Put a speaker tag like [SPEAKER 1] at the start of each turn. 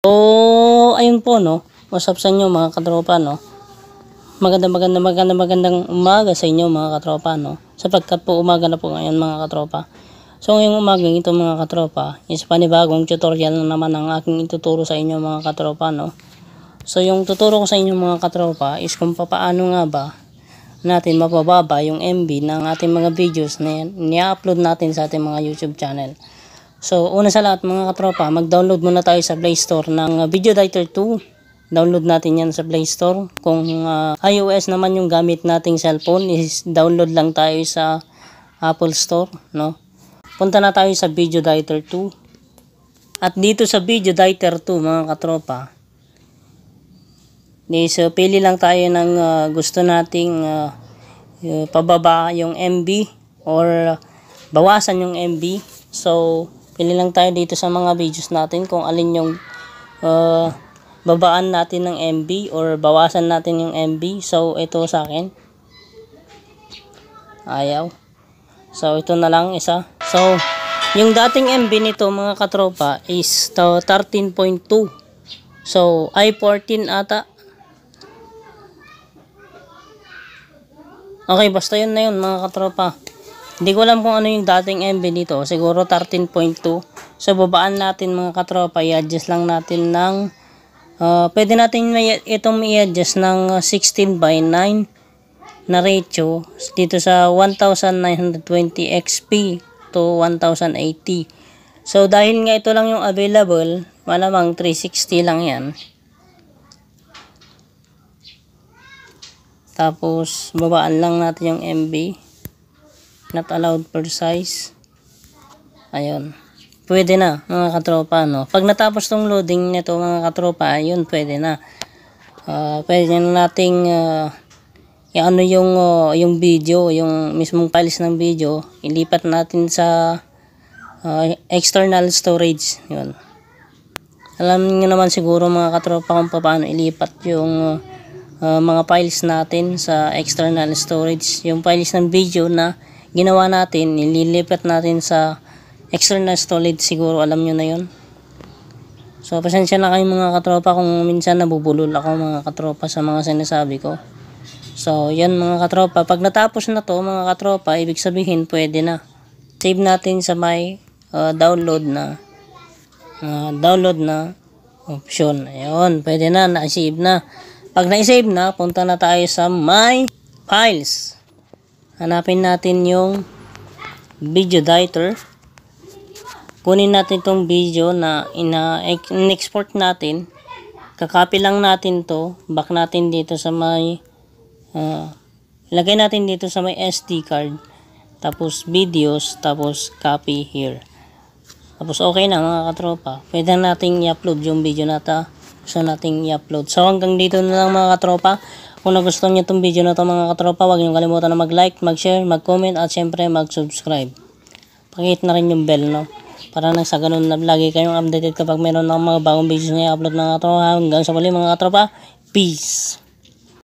[SPEAKER 1] So, ayun po no. What's up sa inyo mga katropa no. Maganda maganda maganda magandang umaga sa inyo mga katropa no. Sapagkat po umaga na po ngayon mga katropa. So ngayong umaga ito mga katropa is panibagong tutorial na naman ang aking ituturo sa inyo mga katropa no. So yung tuturo ko sa inyo mga katropa is kung paano nga ba natin mapababa yung MB ng ating mga videos na i-upload natin sa ating mga YouTube channel. So, una sa lahat mga katropa, mag-download muna tayo sa Play Store ng uh, Video Diter 2. Download natin yan sa Play Store. Kung uh, iOS naman yung gamit nating cellphone, is download lang tayo sa Apple Store. No? Punta na tayo sa Video Diter 2. At dito sa Video Diter 2 mga katropa, so, uh, pili lang tayo ng uh, gusto nating uh, uh, pababa yung MB or uh, bawasan yung MB. So, Pili lang tayo dito sa mga videos natin kung alin yung uh, babaan natin ng MB or bawasan natin yung MB. So, ito sa akin. Ayaw. So, ito na lang isa. So, yung dating MB nito mga katropa is 13.2. So, ay 14 ata. Okay, basta yun na yun mga katropa. Hindi ko alam kung ano yung dating MB nito. Siguro 13.2. So, babaan natin mga katropa. I-adjust lang natin ng... Uh, pwede natin may, itong i-adjust ng 16 ah, by 9 na ratio dito sa 1920 XP to 1080. So, dahil nga ito lang yung available, malamang 360 lang yan. Tapos, babaan lang natin yung MB not allowed per size ayun pwede na mga katropa no? pag natapos tong loading nito mga katropa ayun pwede na uh, pwede na nating uh, yung ano yung uh, yung video yung mismong files ng video ilipat natin sa uh, external storage yun alam niyo naman siguro mga katropa kung paano ilipat yung uh, mga files natin sa external storage yung files ng video na ginawa natin, nililipat natin sa external solid siguro, alam nyo na yon So, pasensya na kayo mga katropa kung minsan nabubulol ako mga katropa sa mga sinasabi ko. So, yan mga katropa. Pag natapos na to mga katropa, ibig sabihin pwede na. Save natin sa may uh, download na uh, download na option. Ayun, pwede na, na-save na. Pag na-save na, punta na tayo sa My Files hanapin natin yung video editor. kunin natin itong video na in-export natin kakopy lang natin to back natin dito sa may uh, ah, lagay natin dito sa may SD card tapos videos tapos copy here tapos okay na mga katropa pwede nating i-upload yung video nata gusto nating i-upload so hanggang dito na lang mga katropa kung nagustuhan niyo itong video na ito mga katropa, huwag niyo kalimutan na mag-like, mag-share, mag-comment at syempre mag-subscribe. Pakihit na rin yung bell, no? Para nang sa ganun na lagi kayong updated kapag meron ng mga bagong videos na i-upload mga katropa. Hanggang sa muli mga katropa, peace!